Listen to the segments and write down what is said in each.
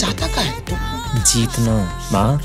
जाता का है जीतना माँ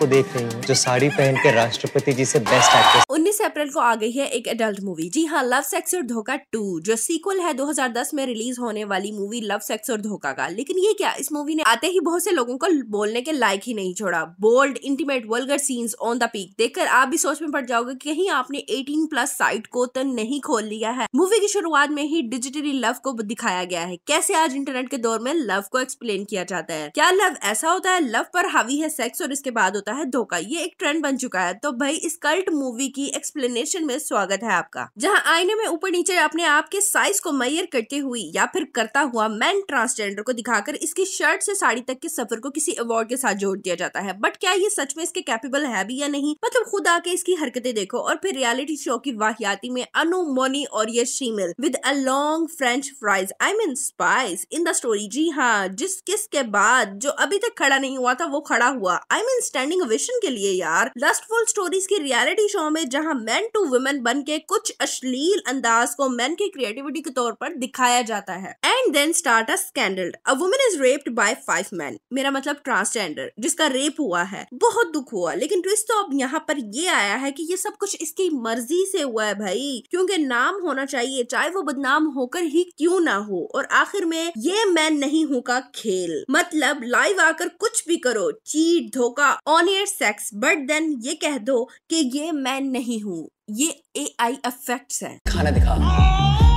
को देख रही हूँ जो साड़ी पहन के राष्ट्रपति जी से बेस्ट एक्ट्रेस उन्नीस अप्रैल को आ गई है एक एडल्ट मूवी जी हाँ लव सेक्स और धोखा टू जो सीक्वल है 2010 में रिलीज होने वाली मूवी लव सेक्स और धोखा का लेकिन ये क्या इस मूवी ने आते ही बहुत से लोगों को बोलने के लायक ही नहीं छोड़ा bold intimate vulgar scenes on the peak देखकर आप भी सोच में पड़ जाओगे की कहीं आपने एटीन प्लस साइट को तो नहीं खोल लिया है मूवी की शुरुआत में ही डिजिटली लव को दिखाया गया है कैसे आज इंटरनेट के दौर में लव को एक्सप्लेन किया जाता है क्या लव ऐसा होता है लव पर हावी है सेक्स और इसके उसके बाद होता है धोखा ये एक ट्रेंड बन चुका है तो भाई इस कल्ट मूवी की एक्सप्लेनेशन में स्वागत है आपका जहाँ आईने में ऊपर नीचे अपने आप के साइज को मैयर करते हुए या फिर करता हुआ मैन ट्रांसजेंडर को दिखाकर इसकी शर्ट से साड़ी तक के सफर को किसी अवार्ड के साथ जोड़ दिया जाता है बट क्या ये सच में इसके कैपेबल है भी या नहीं मतलब खुद आके इसकी हरकतें देखो और फिर रियलिटी शो की वाहियाती में अनु मोनी और ये शीमिल with a long French fries I mean spice in the story जी हाँ जिस किस के बाद जो अभी तक खड़ा नहीं हुआ था वो खड़ा हुआ I I mean mean, in standing vision के लिए यार लस्टफुल स्टोरीज के रियलिटी शो में जहाँ मैन टू वुमेन बन के कुछ अश्लील अंदाज को मैन के क्रिएटिविटी के तौर पर दिखाया जाता है एंड देन स्टार्ट अंडल scandal a women is raped by five man मेरा मतलब ट्रांसजेंडर जिसका रेप हुआ है बहुत दुख हुआ लेकिन ट्विस्ट तो अब यहाँ पर ये आया है कि ये सब कुछ इसकी मर्जी से हुआ है भाई क्योंकि नाम होना चाहिए चाहे वो बदनाम होकर ही क्यों ना हो और आखिर में ये मैन नहीं हूँ का खेल मतलब लाइव आकर कुछ भी करो चीट धोखा ऑन ईयर सेक्स बट देन ये कह दो कि ये मैं नहीं हूँ ये ए आई अफेक्ट है खाना दिखा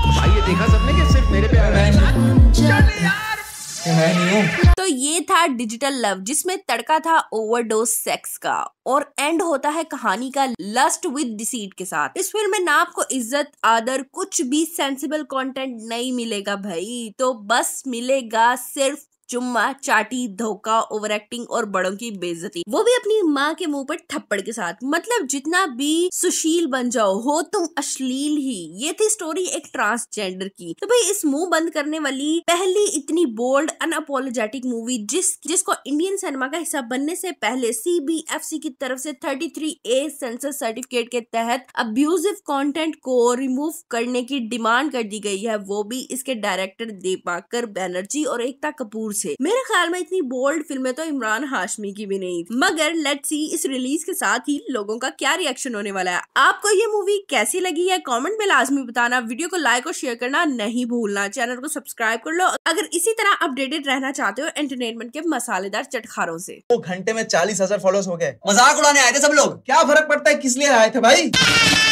भाई ये देखा सबने कि सिर्फ मेरे पे तो ये था डिजिटल लव जिसमें तड़का था ओवरडोज सेक्स का और एंड होता है कहानी का लस्ट विद डिसीट के साथ इस फिल्म में ना आपको इज्जत आदर कुछ भी सेंसिबल कंटेंट नहीं मिलेगा भाई तो बस मिलेगा सिर्फ चुम्मा चाटी धोखा ओवर एक्टिंग और बड़ों की बेजती वो भी अपनी माँ के मुंह पर थप्पड़ के साथ मतलब जितना भी सुशील बन जाओ हो तुम अश्लील ही ये थी स्टोरी एक ट्रांसजेंडर की तो भाई इस मुंह बंद करने वाली पहली इतनी बोल्ड अनअपोलोजेटिक मूवी जिस जिसको इंडियन सिनेमा का हिस्सा बनने से पहले सी की तरफ से थ्री ए सेंसर सर्टिफिकेट के तहत अब्यूजिव कॉन्टेंट को रिमूव करने की डिमांड कर दी गई है वो भी इसके डायरेक्टर दीपाकर बैनर्जी और एकता कपूर से मेरे ख्याल में इतनी बोल्ड फिल्में तो इमरान हाशमी की भी नहीं थी मगर लेट सी इस रिलीज के साथ ही लोगों का क्या रिएक्शन होने वाला है आपको ये मूवी कैसी लगी है कॉमेंट में लाजमी बताना वीडियो को लाइक और शेयर करना नहीं भूलना चैनल को सब्सक्राइब कर लो अगर इसी तरह अपडेटेड रहना चाहते हो एंटरटेनमेंट के मसालेदार चटखारों से घंटे में चालीस हजार फॉलोअर्स हो गए मजाक उड़ाने आए थे सब लोग क्या फर्क पड़ता है किस लिए आए थे भाई